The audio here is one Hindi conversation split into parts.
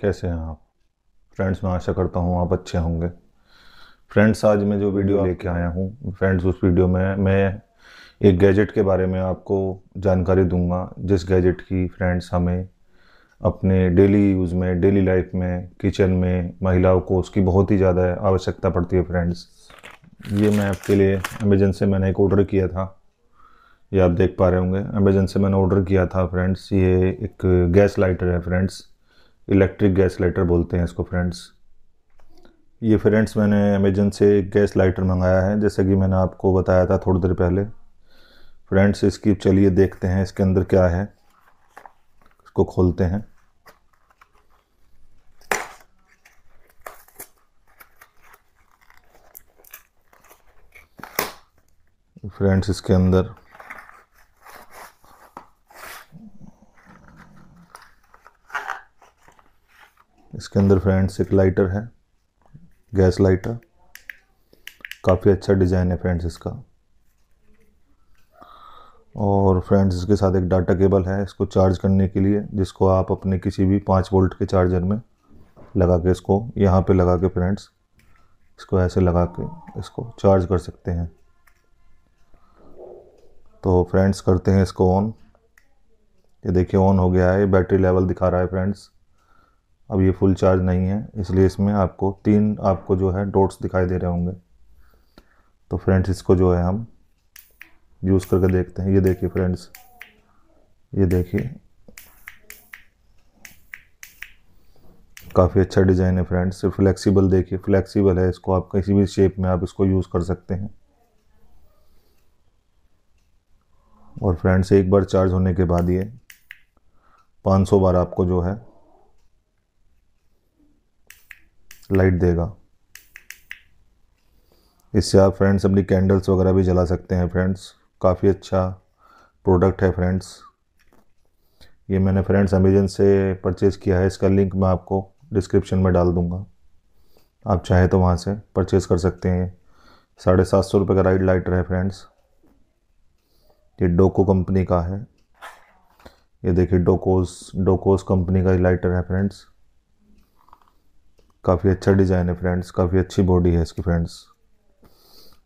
कैसे हैं आप फ्रेंड्स मैं आशा करता हूँ आप अच्छे होंगे फ्रेंड्स आज मैं जो वीडियो लेके आया हूँ फ्रेंड्स उस वीडियो में मैं एक गैजेट के बारे में आपको जानकारी दूंगा जिस गैजेट की फ्रेंड्स हमें अपने डेली यूज़ में डेली लाइफ में किचन में महिलाओं को उसकी बहुत ही ज़्यादा आवश्यकता पड़ती है फ्रेंड्स ये मैं आपके लिए अमेजन से मैंने एक ऑर्डर किया था ये आप देख पा रहे होंगे अमेजन से मैंने ऑर्डर किया था फ्रेंड्स ये एक गैस लाइटर है फ्रेंड्स इलेक्ट्रिक गैस लाइटर बोलते हैं इसको फ्रेंड्स ये फ्रेंड्स मैंने अमेजन से गैस लाइटर मंगाया है जैसे कि मैंने आपको बताया था थोड़ी देर पहले फ्रेंड्स इसकी चलिए देखते हैं इसके अंदर क्या है इसको खोलते हैं फ्रेंड्स इसके अंदर इसके अंदर फ्रेंड्स एक लाइटर है गैस लाइटर काफ़ी अच्छा डिज़ाइन है फ्रेंड्स इसका और फ्रेंड्स इसके साथ एक डाटा केबल है इसको चार्ज करने के लिए जिसको आप अपने किसी भी पाँच वोल्ट के चार्जर में लगा के इसको यहाँ पे लगा के फ्रेंड्स इसको ऐसे लगा के इसको चार्ज कर सकते हैं तो फ्रेंड्स करते हैं इसको ऑन ये देखिए ऑन हो गया है बैटरी लेवल दिखा रहा है फ्रेंड्स अब ये फुल चार्ज नहीं है इसलिए इसमें आपको तीन आपको जो है डॉट्स दिखाई दे रहे होंगे तो फ्रेंड्स इसको जो है हम यूज़ करके देखते हैं ये देखिए फ्रेंड्स ये देखिए काफ़ी अच्छा डिज़ाइन है फ्रेंड्स फ्लेक्सिबल देखिए फ्लेक्सिबल है इसको आप किसी भी शेप में आप इसको यूज़ कर सकते हैं और फ्रेंड्स एक बार चार्ज होने के बाद ये 500 बार आपको जो है लाइट देगा इससे आप फ्रेंड्स अपनी कैंडल्स वगैरह भी जला सकते हैं फ्रेंड्स काफ़ी अच्छा प्रोडक्ट है फ्रेंड्स ये मैंने फ्रेंड्स अमेजन से परचेज़ किया है इसका लिंक मैं आपको डिस्क्रिप्शन में डाल दूँगा आप चाहे तो वहाँ से परचेज़ कर सकते हैं साढ़े सात सौ रुपये का राइट लाइटर है फ्रेंड्स ये डोको कंपनी का है ये देखिए डोकोस डोकोस कंपनी का ही लाइटर है फ्रेंड्स काफ़ी अच्छा डिज़ाइन है फ्रेंड्स काफ़ी अच्छी बॉडी है इसकी फ्रेंड्स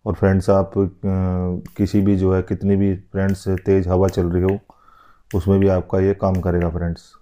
और फ्रेंड्स आप किसी भी जो है कितनी भी फ्रेंड्स तेज़ हवा चल रही हो उसमें भी आपका ये काम करेगा फ्रेंड्स